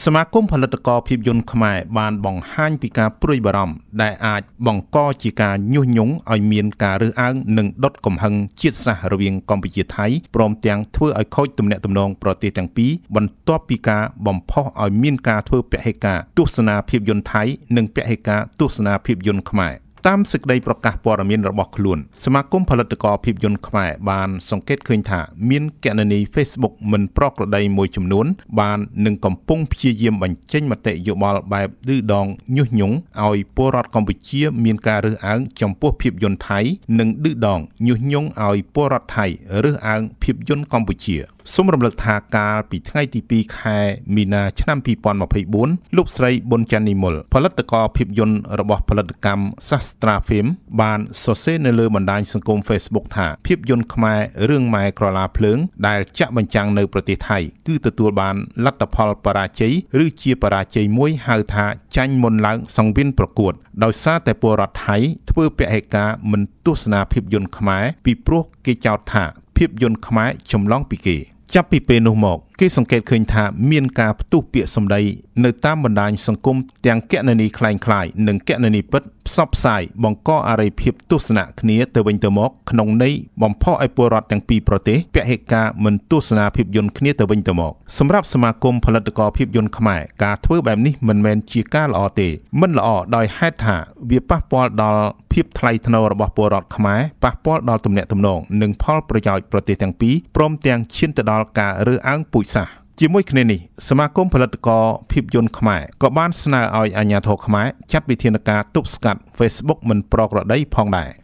សមាគមផលិតករភាពយន្តខ្មែរបានបង្ហាញពីការព្រួយបារម្ភដែលអាចបង្កជាការញុះញង់ឲ្យមានការរើសអើងនិងដុតកំហឹងជាតិសាសន៍រវាងកម្ពុជាថៃព្រមទាំងធ្វើឲ្យខូចទំនាក់ទំនងប្រទេសទាំងពីរបន្ទាប់ពីការបំផុសឲ្យមានការធ្វើពហិការទស្សនាភាពយន្តថៃនិងពហិការទស្សនាភាពយន្តខ្មែរតាមសេចក្តីប្រកាសព័ត៌មានរបស់ខ្លួន សមាគមផលិតករភាពយន្តខ្មែរបានសង្កេតឃើញថាមានកណនី Facebook មិនប្រក្រតីមួយចំនួន បាននឹងកំពុងព្យាយាមបញ្ចេញមតិយោបល់បែបឌឺដង ញុះញង់ឲ្យពលរដ្ឋកម្ពុជា មានការរើសអើងចំពោះភាពយន្តថៃនិងឌឺដងញុះញង់ឲ្យពលរដ្ឋថៃរើសអើងភាពយន្តកម្ពុជាសូមរំលឹកថាកាលពីថ្ងៃទី2ខែមីនាឆ្នាំ2024លោកស្រីប៊ុនចាន់នីមុលផលិតករភាពយន្តរបស់ផលិតកម្មសាស្ Strafilm បានសរសេរនៅលើបណ្ដាញសង្គម Facebook ថាភាពយន្តខ្មែររឿងម៉ែក្រឡាភ្លើងដែលចាក់បញ្ចាំងនៅប្រទេសថៃ គឺទទួលបានលទ្ធផលបរាជ័យឬជាបរាជ័យមួយហៅថាចាញ់មុនឡើងសង្វៀនប្រកួត ដោយសារតែពលរដ្ឋថៃធ្វើពហិការមិនទស្សនាភាពយន្តខ្មែរពីព្រោះគេចោទថាភាពយន្តខ្មែរចម្លងពីគេចាប់ពីពេលនោះមកគេសង្កេតឃើញថាមានការផ្ទុះពាក្យសម្ដី នៅតាមបណ្ដាញសង្គមទាំងកណនីคล้ายคล้ายនិងកណនីពិតផ្សព្វផ្សាយបង្កអរិយភាពទស្សនៈគ្នាទៅវិញទៅមកក្នុងន័យបំផុសឲ្យពលរដ្ឋទាំងពីរប្រទេសពហិការមិនទស្សនាភាពយន្តគ្នាទៅវិញទៅមកសម្រាប់សមាគមផលិតករភាពយន្តខ្មែរការធ្វើបែបនេះមិនមែនជាការល្អទេមិនល្អដោយហេតុថា វាប៉ះពាល់ដល់ភាពថ្លៃថ្នូររបស់ពលរដ្ឋខ្មែរប៉ះពាល់ដល់ទំនាក់ទំនង និងផលប្រយោជន៍ប្រទេសទាំងពីរព្រមទាំងឈានទៅដល់ដល់ការរើសអើងពូជសាសន៍ជាមួយគ្នានេះសមាគមផលិតករភាពយន្តខ្មែរក៏បានស្នើឲ្យអាជ្ញាធរខ្មែរចាត់វិធានការទប់ស្កាត់ Facebook មិនប្រក្រតីផងដែរ